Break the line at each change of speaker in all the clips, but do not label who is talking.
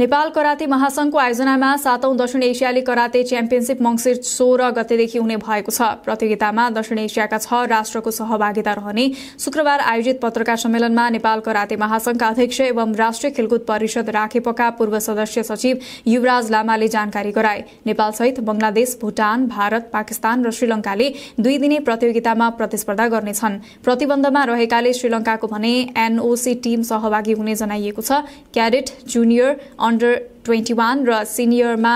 Nepal karate महासंघको आयोजनामा सातौं दक्षिण एसियाली कराते च्याम्पियनशीप मङ्सिर सोह्र गतेदेखि हुने भएको छ प्रतियोगितामा दक्षिण एसियाका छ राष्ट्रको सहभागिता रहने शुक्रबार आयोजित पत्रकार सम्मेलनमा नेपाल कराते महासंघका अध्यक्ष एवं राष्ट्रिय खेलकुद परिषद राखेपका पूर्व सदस्य सचिव युवराज लामाले जानकारी गराए नेपालसहित बंगलादेश भूटान भारत पाकिस्तान र श्रीलंकाले दुई दिने प्रतियोगितामा प्रतिस्पर्धा गर्नेछन् प्रतिबन्धमा रहेकाले श्रीलंकाको भने एनओसी टीम सहभागी हुने जनाइएको छ cadet junior under twenty one र सिनियरमा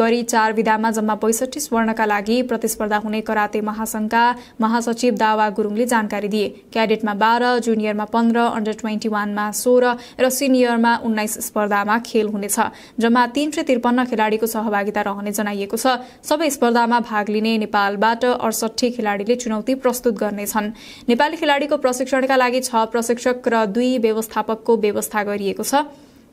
गरी चार विधामा जम्मा पैँसठी स्वर्णका लागि प्रतिस्पर्धा हुने कराते महासंघका महासचिव दावा गुरुङले जानकारी दिए क्याडेटमा बाह्र जुनियरमा पन्ध्र अन्डर ट्वेन्टी वानमा सोह्र र सिनियरमा उन्नाइस स्पर्धामा खेल हुनेछ जम्मा तीन सय त्रिपन्न खेलाडीको सहभागिता रहने जनाइएको छ सबै स्पर्धामा भाग लिने नेपालबाट अडसठी खेलाडीले चुनौती प्रस्तुत गर्नेछन् नेपाली खेलाडीको प्रशिक्षणका लागि छ प्रशिक्षक र दुई व्यवस्थापकको व्यवस्था गरिएको छ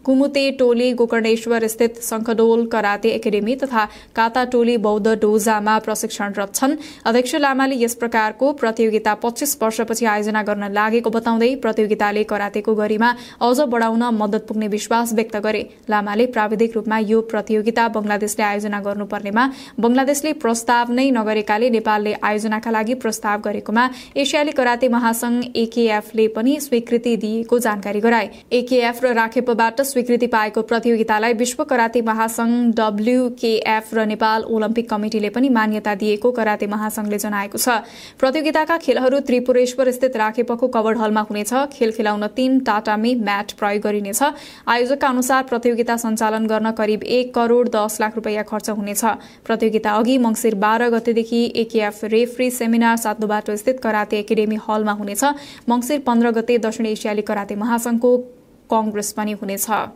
कुमुते टोली गोकर्णेश्वर स्थित शङ्खडोल कराते एकाडेमी तथा काता टोली बौद्ध डोजामा प्रशिक्षणरत छन् अध्यक्ष लामाले यस प्रकारको प्रतियोगिता पच्चीस वर्षपछि आयोजना गर्न लागेको बताउँदै प्रतियोगिताले करातेको गरिमा अझ बढाउन मद्दत पुग्ने विश्वास व्यक्त गरे लामाले प्राविधिक रूपमा यो प्रतियोगिता बंगलादेशले आयोजना गर्नुपर्नेमा बंगलादेशले प्रस्ताव नै नगरेकाले नेपालले आयोजनाका लागि प्रस्ताव गरेकोमा एसियाली कराते महासंघ एकेएफले पनि स्वीकृति दिएको जानकारी गराए एकेएफ र राखेपबाट स्वीकृति पाएको प्रतियोगितालाई विश्व कराते महासंघ डब्ल्यूकेएफ र नेपाल ओलम्पिक कमिटीले पनि मान्यता दिएको कराते महासंघले जनाएको छ प्रतियोगिताका खेलहरू त्रिपुरेश्वर स्थित राखेपको कवर हलमा हुनेछ खेल खेलाउन तीन टाटामी म्याट प्रयोग गरिनेछ आयोजकका अनुसार प्रतियोगिता सञ्चालन गर्न करिब एक करोड़ दस लाख रुपियाँ खर्च हुनेछ प्रतियोगिता अघि मंगिर बाह्र गतेदेखि एकेएफ रेफ्री सेमिनार बाटो स्थित कराते एकाडेमी हलमा हुनेछ मंगिर पन्ध्र गते दक्षिण एसियाली कराते महासंघको कङ्ग्रेस पनि हुनेछ